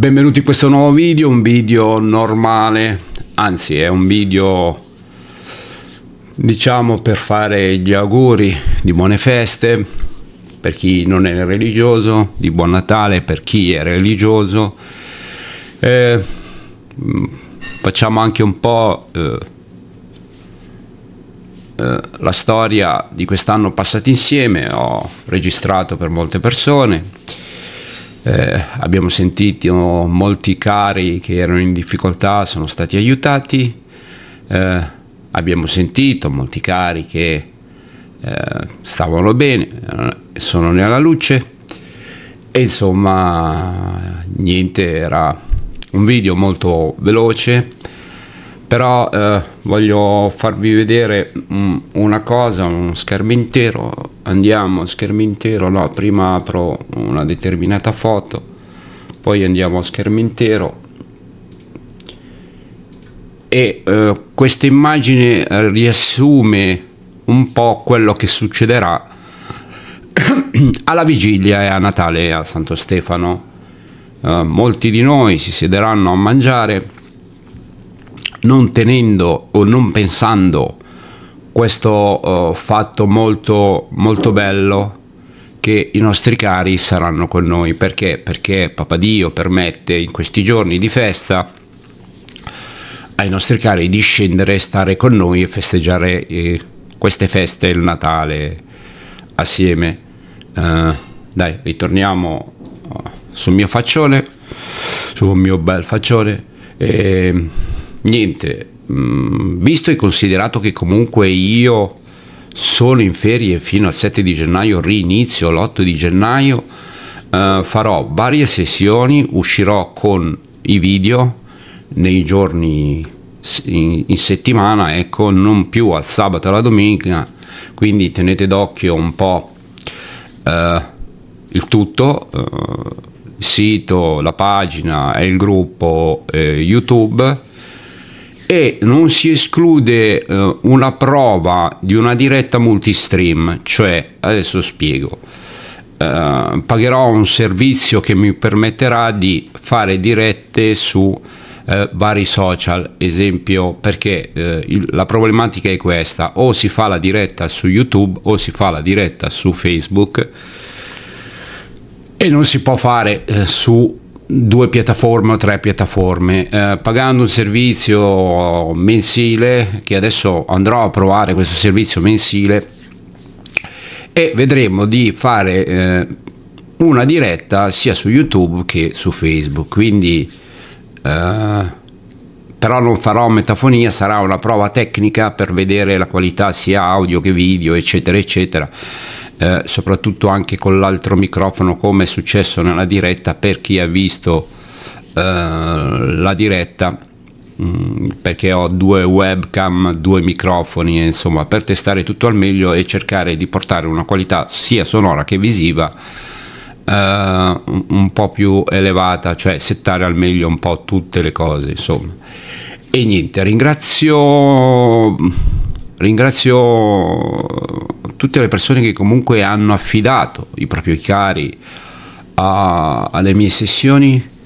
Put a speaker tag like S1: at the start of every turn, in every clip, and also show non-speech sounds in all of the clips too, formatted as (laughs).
S1: Benvenuti in questo nuovo video, un video normale, anzi è un video diciamo per fare gli auguri di buone feste per chi non è religioso, di buon Natale per chi è religioso. Eh, mm, facciamo anche un po' eh, eh, la storia di quest'anno passato insieme, ho registrato per molte persone, eh, abbiamo sentito molti cari che erano in difficoltà sono stati aiutati, eh, abbiamo sentito molti cari che eh, stavano bene, eh, sono nella luce e insomma niente, era un video molto veloce, però eh, voglio farvi vedere mm, una cosa, uno schermo intero andiamo a schermo intero no prima apro una determinata foto poi andiamo a schermo intero e eh, questa immagine riassume un po' quello che succederà (coughs) alla vigilia e a Natale e a Santo Stefano. Eh, molti di noi si siederanno a mangiare non tenendo o non pensando questo uh, fatto molto, molto bello che i nostri cari saranno con noi. Perché? Perché Papa Dio permette in questi giorni di festa ai nostri cari di scendere, stare con noi e festeggiare eh, queste feste, il Natale, assieme. Uh, dai, ritorniamo eh, sul mio faccione, sul mio bel faccione. E, ehm, niente, Mm, visto e considerato che comunque io sono in ferie fino al 7 di gennaio, rinizio l'8 di gennaio, eh, farò varie sessioni, uscirò con i video nei giorni in, in settimana, ecco, non più al sabato e alla domenica, quindi tenete d'occhio un po' eh, il tutto. Eh, il sito, la pagina e il gruppo eh, YouTube e non si esclude eh, una prova di una diretta multistream, cioè adesso spiego. Eh, pagherò un servizio che mi permetterà di fare dirette su eh, vari social, esempio perché eh, il, la problematica è questa, o si fa la diretta su YouTube o si fa la diretta su Facebook e non si può fare eh, su due piattaforme o tre piattaforme eh, pagando un servizio mensile che adesso andrò a provare questo servizio mensile e vedremo di fare eh, una diretta sia su youtube che su facebook quindi eh, però non farò metafonia sarà una prova tecnica per vedere la qualità sia audio che video eccetera eccetera eh, soprattutto anche con l'altro microfono come è successo nella diretta per chi ha visto eh, la diretta mh, mm, perché ho due webcam, due microfoni, insomma, per testare tutto al meglio e cercare di portare una qualità sia sonora che visiva Uh, un po' più elevata, cioè settare al meglio un po' tutte le cose, insomma. E niente, ringrazio ringrazio tutte le persone che comunque hanno affidato i propri cari a, alle mie sessioni.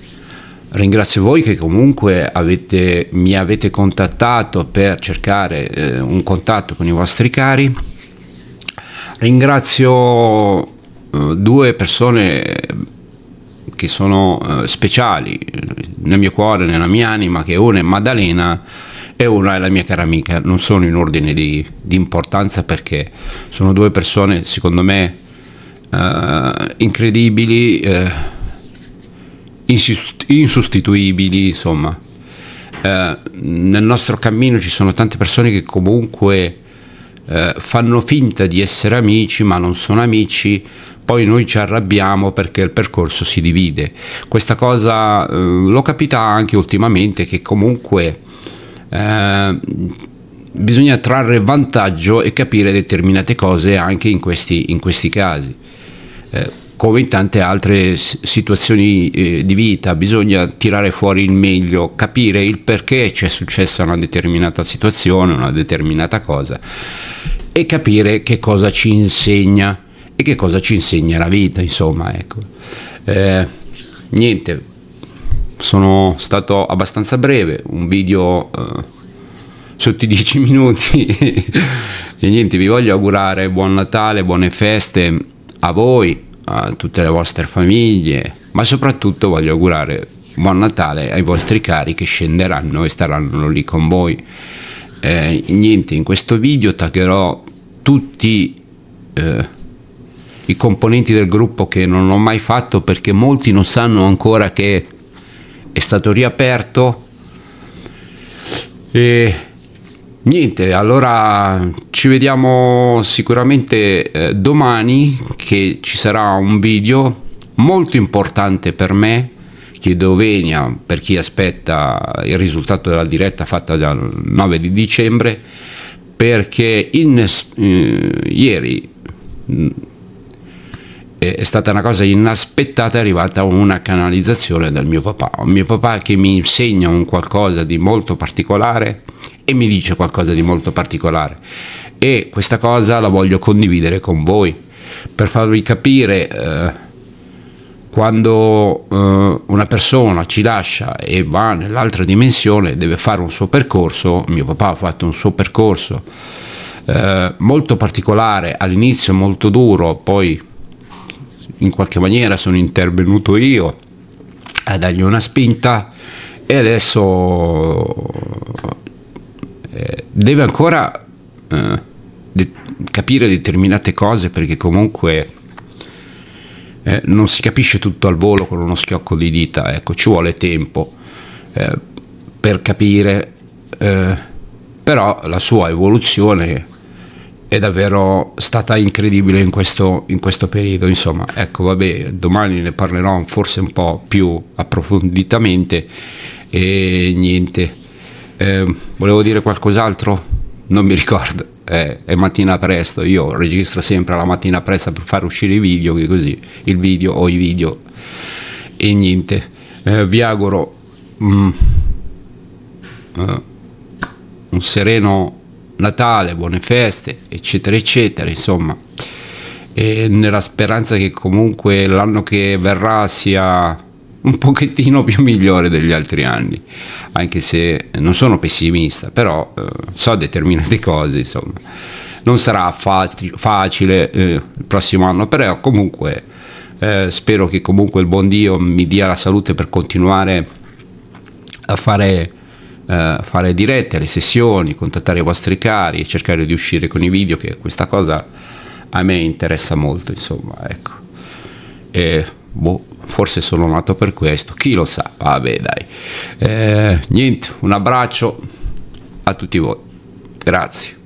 S1: Ringrazio voi che comunque avete, mi avete contattato per cercare eh, un contatto con i vostri cari. Ringrazio eh, due persone che sono eh, speciali nel mio cuore, nella mia anima, che una è Maddalena e una è la mia cara amica, non sono in ordine di, di importanza perché sono due persone secondo me uh, incredibili, uh, eh, insust- insostituibili, insomma. Uh, nel nostro cammino ci sono tante persone che comunque fanno finta di essere amici ma non sono amici, poi noi ci arrabbiamo perché il percorso si divide. Questa cosa eh, l'ho capita anche ultimamente che comunque eh, bisogna trarre vantaggio e capire determinate cose anche in questi, in questi casi. Eh, come in tante altre situazioni eh, di vita, bisogna tirare fuori il meglio, capire il perché ci è successa una determinata situazione, una determinata cosa e capire che cosa ci insegna e che cosa ci insegna la vita, insomma, ecco. Eh, niente, sono stato abbastanza breve, un video eh, sotto i 10 (laughs) minuti e niente, vi voglio augurare buon Natale, buone feste a voi, a tutte le vostre famiglie, ma soprattutto voglio augurare buon Natale ai vostri cari che scenderanno e staranno lì con voi. Eh, niente, in questo video taggerò tutti eh, i componenti del gruppo che non ho mai fatto perché molti non sanno ancora che è stato riaperto e niente allora ci vediamo sicuramente eh, domani che ci sarà un video molto importante per me chiedo venia per chi aspetta il risultato della diretta fatta dal 9 di dicembre perché in, eh, ieri è stata una cosa inaspettata, è arrivata una canalizzazione dal mio papà, un mio papà che mi insegna un qualcosa di molto particolare e mi dice qualcosa di molto particolare e questa cosa la voglio condividere con voi per farvi capire eh, quando eh, una persona ci lascia e va nell'altra dimensione deve fare un suo percorso, mio papà ha fatto un suo percorso eh, molto particolare all'inizio molto duro, poi in qualche maniera sono intervenuto io a dargli una spinta e adesso eh, deve ancora eh, capire determinate cose perché comunque eh, non si capisce tutto al volo con uno schiocco di dita, ecco, ci vuole tempo per capire, però la sua evoluzione è davvero stata incredibile in questo, in questo periodo. Insomma, ecco, vabbè, domani ne parlerò forse un po' più approfonditamente e niente. Eh, volevo dire qualcos'altro? Non mi ricordo. Eh, è mattina presto, io registro sempre la mattina presto per far uscire i video, così il video o i video. E niente, eh, vi auguro mm, eh, un sereno Natale, buone feste, eccetera, eccetera, insomma, e nella speranza che comunque l'anno che verrà sia un pochettino più migliore degli altri anni, anche se non sono pessimista, però eh, so determinate cose, insomma, non sarà fac- facile eh, il prossimo anno, però comunque eh, spero che comunque il buon Dio mi dia la salute per continuare a fare eh, fare dirette, le sessioni, contattare i vostri cari e cercare di uscire con i video, che questa cosa a me interessa molto, insomma, ecco. E, boh, forse sono nato per questo, chi lo sa, vabbè dai. Eh, niente, un abbraccio a tutti voi, grazie.